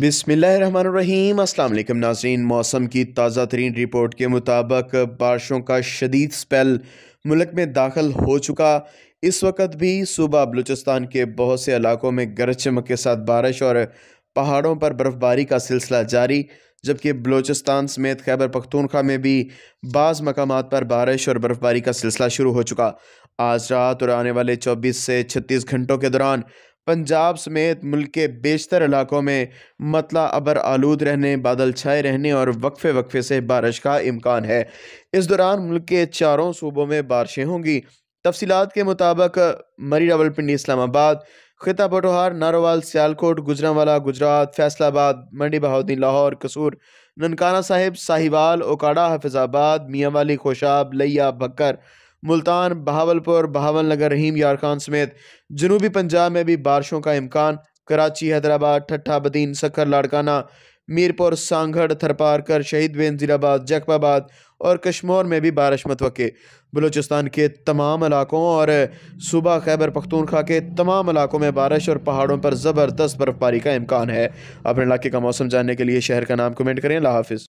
बिसमीम अल्लाम नाजरीन मौसम की ताज़ा तरीन रिपोर्ट के मुताबिक बारिशों का शदीद स्पेल मुल्क में दाखिल हो चुका इस वक्त भी सूबा बलूचिस्तान के बहुत से इलाकों में गरज चमक के साथ बारिश और पहाड़ों पर बर्फ़बारी का सिलसिला जारी जबकि बलूचिस्तान समेत खैबर पख्तूनख्वा में भी बाज़ मकाम पर बारिश और बर्फ़बारी का सिलसिला शुरू हो चुका आज रात और आने वाले चौबीस से छत्तीस घंटों के दौरान पंजाब समेत मुल्क के बेशतर इलाकों में मतला अबर आलूद रहने बादल छाए रहने और वक्फे वक्फे से बारिश का इम्कान है इस दौरान मुल्क के चारों सूबों में बारिशें होंगी तफसीत के मुताबिक मरी रावलपिंडी इस्लामाबाद खिता पटोहार नारोवाल सियालकोट गुजरावाला गुजरात फैसलाबाद मंडी बहाउद्दीन लाहौर कसूर ननकाना साहिब साहिवाल ओकाड़ा हफिजाबाद मियाँ वाली खोशाब लिया भक्कर मुल्तान बहावलपुर बहावल नगर रहीम यार खान समेत जनूबी पंजाब में भी बारिशों का इम्कान कराची हैदराबाद ठट्ठा बदीन सखर लाड़काना मीरपुर सांगढ़ थरपारकर शहीद बेन जीराबाद जकबाबाद और कश्मोर में भी बारिश मतवक़ बलूचिस्तान के तमाम इलाकों और सूबा खैबर पख्तूनखा के तमाम इलाकों में बारिश और पहाड़ों पर ज़बरदस्त बर्फबारी का इम्कान है अपने इलाके का मौसम जानने के लिए शहर का नाम कमेंट करें हाफिज़